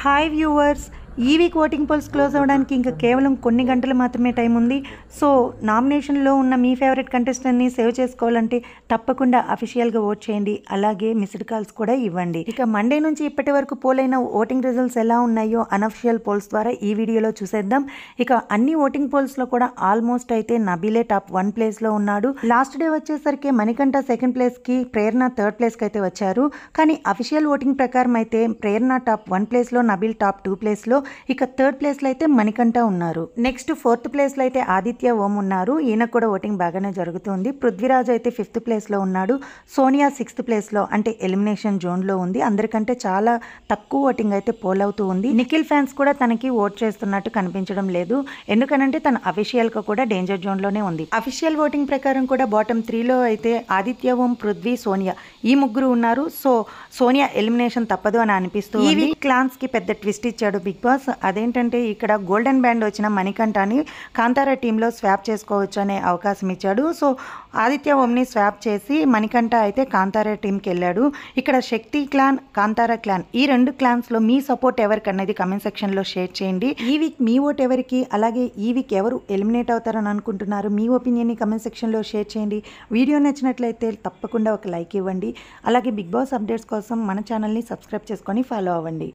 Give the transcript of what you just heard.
Hi viewers, ఈ voting polls close అవ్వడానికి ఇంకా కేవలం కొన్ని గంటలు మాత్రమే టైం ఉంది సో నామినేషన్లో ఉన్న మీ ఫేవరెట్ కంటెస్టెంట్ని సేవ్ చేసుకోవాలంటే తప్పకుండా అఫీషియల్గా ఓట్ చేయండి అలాగే మిస్డ్ కాల్స్ కూడా ఇవ్వండి ఇక మండే నుంచి ఇప్పటి వరకు పోలైన ఓటింగ్ రిజల్ట్స్ ఎలా ఉన్నాయో అనఫిషియల్ పోల్స్ ద్వారా ఈ వీడియోలో చూసేద్దాం ఇక అన్ని ఓటింగ్ పోల్స్లో కూడా ఆల్మోస్ట్ అయితే నబీలే టాప్ వన్ ప్లేస్లో ఉన్నాడు లాస్ట్ డే వచ్చేసరికి మణికంఠ సెకండ్ ప్లేస్కి ప్రేరణ థర్డ్ ప్లేస్కి అయితే వచ్చారు కానీ అఫీషియల్ ఓటింగ్ ప్రకారం అయితే ప్రేరణ టాప్ వన్ ప్లేస్లో నబీల్ టాప్ టూ ప్లేస్లో ఇక థర్డ్ ప్లేస్లో అయితే మణికంఠ ఉన్నారు నెక్స్ట్ ఫోర్త్ ప్లేస్లో అయితే ఆదిత్య ఓం ఉన్నారు ఈయన కూడా ఓటింగ్ బాగానే జరుగుతుంది పృథ్వీరాజ్ అయితే ఫిఫ్త్ ప్లేస్లో ఉన్నాడు సోనియా సిక్స్త్ ప్లేస్లో అంటే ఎలిమినేషన్ జోన్లో ఉంది అందరికంటే చాలా తక్కువ ఓటింగ్ అయితే పోల్ అవుతూ ఉంది నిఖిల్ ఫ్యాన్స్ కూడా తనకి ఓట్ చేస్తున్నట్టు కనిపించడం లేదు ఎందుకనంటే తను అఫీషియల్గా కూడా డేంజర్ జోన్లోనే ఉంది అఫీషియల్ ఓటింగ్ ప్రకారం కూడా బాటమ్ త్రీలో అయితే ఆదిత్య ఓం పృథ్వీ సోనియా ఈ ముగ్గురు ఉన్నారు సో సోనియా ఎలిమినేషన్ తప్పదు అని అనిపిస్తుంది ఈ క్లాన్స్ కి పెద్ద ట్విస్ట్ ఇచ్చాడు బిగ్ బాస్ విశ్వాస్ అదేంటంటే ఇక్కడ గోల్డెన్ బ్యాండ్ వచ్చిన మణికంఠని కాంతారా టీంలో స్వాప్ చేసుకోవచ్చు అనే అవకాశం ఇచ్చాడు సో ఆదిత్య ఓమ్ని స్వాప్ చేసి మణికంఠ అయితే కాంతారా టీంకి వెళ్ళాడు ఇక్కడ శక్తి క్లాన్ కాంతారా క్లాన్ ఈ రెండు క్లాన్స్లో మీ సపోర్ట్ ఎవరికన్నది కమెంట్ సెక్షన్లో షేర్ చేయండి ఈ వీక్ మీ ఓట్ ఎవరికి అలాగే ఈ వీక్ ఎవరు ఎలిమినేట్ అవుతారని అనుకుంటున్నారు మీ ఒపీనియన్ని కమెంట్ సెక్షన్లో షేర్ చేయండి వీడియో నచ్చినట్లయితే తప్పకుండా ఒక లైక్ ఇవ్వండి అలాగే బిగ్ బాస్ అప్డేట్స్ కోసం మన ఛానల్ని సబ్స్క్రైబ్ చేసుకొని ఫాలో అవ్వండి